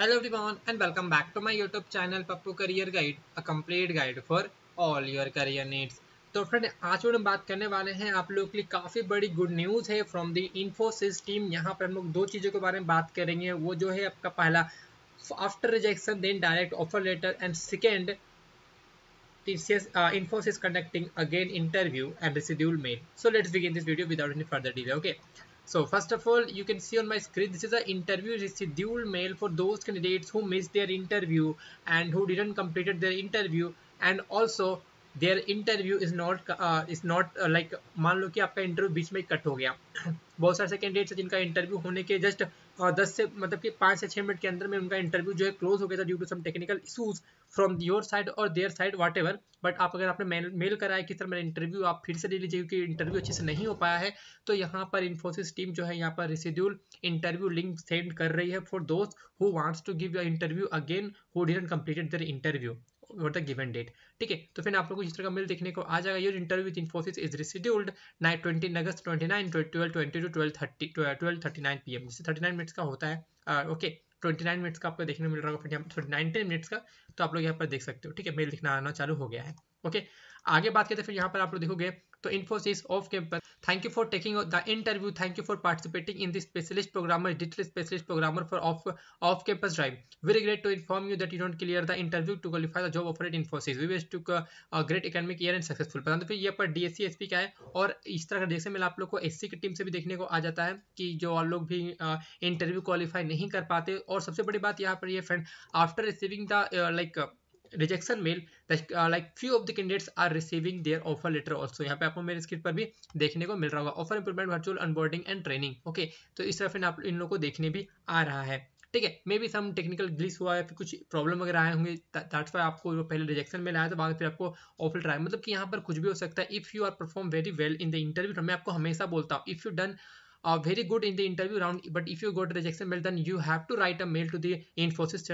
hello everyone and welcome back to my YouTube channel Pappu career guide a complete guide for all your career needs तो friend आज हम बात करने वाले हैं आप लोगों के लिए काफ़ी बड़ी गुड न्यूज़ है फ्रॉम दी इन्फोसिस टीम यहां पर हम लोग दो चीज़ों के बारे में बात करेंगे वो जो है आपका पहला after rejection then direct offer letter and second Infosys conducting again interview and reschedule made so let's begin this video without any further delay okay So first of all, you can see on my screen, this is an interview dual mail for those candidates who missed their interview and who didn't completed their interview and also there interview is not is not like मान लो कि आपका interview बीच में cut हो गया बहुत सारे candidates हैं जिनका इंटरव्यू होने के जस्ट uh, दस से मतलब कि पाँच से छः मिनट के अंदर में उनका इंटरव्यू जो है क्लोज हो गया था due to some technical issues from your side और there side whatever but आप अगर आपने मेल मेल कराया कि सर मेरा इंटरव्यू आप फिर से ले लीजिए क्योंकि इंटरव्यू अच्छे से नहीं हो पाया है तो यहाँ पर इन्फोसिस टीम जो है यहाँ पर रिसिड्यूल इंटरव्यू लिंक सेंड कर रही है फॉर दोस्त who wants to give interview again who didn't completed there interview what a given date ठीक है तो फिर आप लोग को इस तरह का मेल देखने को आ जाएगा your interview with Infosys is rescheduled night twenty August twenty nine twelve twenty two twelve thirty twelve thirty nine P M जिससे थर्टी नाइन मिनट्स का होता है ओके ट्वेंटी नाइन मिनट्स का आपको देखने मिल रहा होगा फिफ्टी नाइनटीन मिनट्स का तो आप लोग यहाँ पर देख सकते हो ठीक है मेल लिखना आना चालू हो गया है ओके आगे बात करते फिर यहाँ पर आप लोग देखोगे तो Infosys off campus thank you for taking the interview thank you for participating in this specialist programmer digital specialist programmer for off off campus drive we regret to inform you that you don't clear the interview to qualify the job offer it Infosys we wish to great academic year and successful पता फिर ये पर D S का है और इस तरह का जैसे मिला आप लोग को एस की टीम से भी देखने को आ जाता है कि जो और लोग भी इंटरव्यू uh, क्वालिफाई नहीं कर पाते और सबसे बड़ी बात यहाँ पर ये friend after receiving the like rejection mail like few of the candidates are receiving there offer letter also यहाँ पे आपको मेरे स्क्रीन पर भी देखने को मिल रहा होगा offer improvement virtual onboarding and training okay तो इस तरफ आप इन लोगों को देखने भी आ रहा है ठीक है मे बी सम टेक्निकल ग्लिस हुआ है फिर कुछ प्रॉब्लम वगैरह आए होंगे दैट्स वाई आपको पहले रिजेक्शन में लाया तो बाद फिर आपको ऑफर ट्राई मतलब कि यहाँ पर कुछ भी हो सकता है if you are perform very well in the interview मैं आपको हमेशा बोलता हूँ if you done very good in the interview round but if you got rejection mail mail you have to write a mail to the Infosys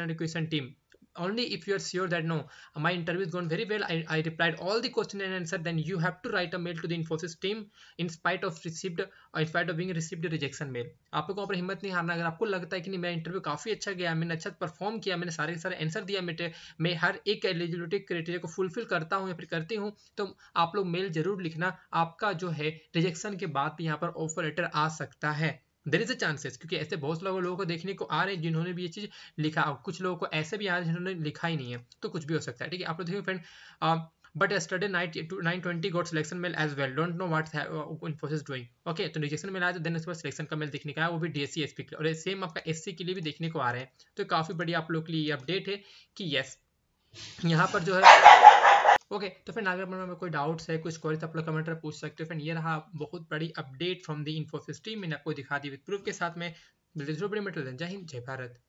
team only if you are sure that no my interview is going very well I, I replied all the question and answer then you have to write a mail to the infosys team in spite of received or in spite of being received a rejection mail आपको वहाँ पर हिम्मत नहीं हारना अगर आपको लगता है कि नहीं मेरा इंटरव्यू काफ़ी अच्छा गया मैंने अच्छा परफॉर्म किया मैंने सारे के सारे आंसर दिया मेरे मैं हर एक एलिजिबिलिटी क्राइटेरिया को फुलफिल करता हूँ या फिर करती हूँ तो आप लोग मेल जरूर लिखना आपका जो है रिजेक्शन के बाद भी यहाँ पर ऑफर लेटर आ सकता है देर इज़ अ चांसेस क्योंकि ऐसे बहुत लोगों लोगों को देखने को आ रहे हैं जिन्होंने भी ये चीज़ लिखा और कुछ लोगों को ऐसे भी आ रहे हैं जिन्होंने लिखा ही नहीं है तो कुछ भी हो सकता है ठीक है आप लोग देखिए friend but Saturday night nine twenty got selection mail as well don't know what Infosys doing okay तो रिजेक्शन मेल आया देन उसके बाद सिलेक्शन का मेल देखने का है वो भी डी एस के लिए और सेम आपका एस के लिए भी देखने को आ रहा है तो काफ़ी बड़ी आप लोग के लिए ये अपडेट है कि यस यहाँ पर जो है ओके तो फिर अगर में कोई डाउट्स है कुछ क्वेरीज आप लोग कमेंट में पूछ सकते हो फ्रेंड ये रहा बहुत बड़ी update from the Infosys team मैंने आपको दिखा दी विद प्रूफ के साथ में जय हिंद जय भारत